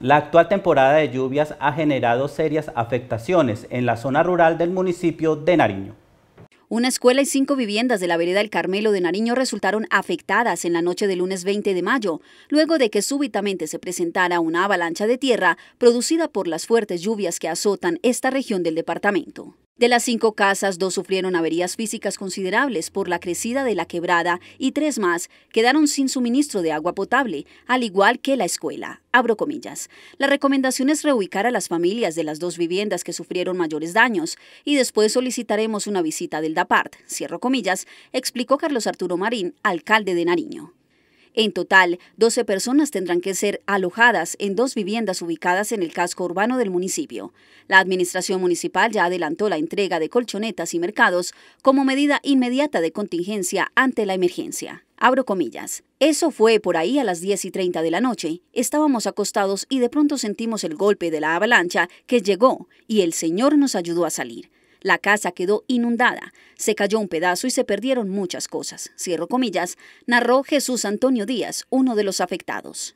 La actual temporada de lluvias ha generado serias afectaciones en la zona rural del municipio de Nariño. Una escuela y cinco viviendas de la vereda El Carmelo de Nariño resultaron afectadas en la noche del lunes 20 de mayo, luego de que súbitamente se presentara una avalancha de tierra producida por las fuertes lluvias que azotan esta región del departamento. De las cinco casas, dos sufrieron averías físicas considerables por la crecida de la quebrada y tres más quedaron sin suministro de agua potable, al igual que la escuela. Abro comillas. La recomendación es reubicar a las familias de las dos viviendas que sufrieron mayores daños y después solicitaremos una visita del DAPART. Cierro comillas, explicó Carlos Arturo Marín, alcalde de Nariño. En total, 12 personas tendrán que ser alojadas en dos viviendas ubicadas en el casco urbano del municipio. La administración municipal ya adelantó la entrega de colchonetas y mercados como medida inmediata de contingencia ante la emergencia. Abro comillas. Eso fue por ahí a las 10 y 30 de la noche. Estábamos acostados y de pronto sentimos el golpe de la avalancha que llegó y el Señor nos ayudó a salir. La casa quedó inundada, se cayó un pedazo y se perdieron muchas cosas, cierro comillas, narró Jesús Antonio Díaz, uno de los afectados.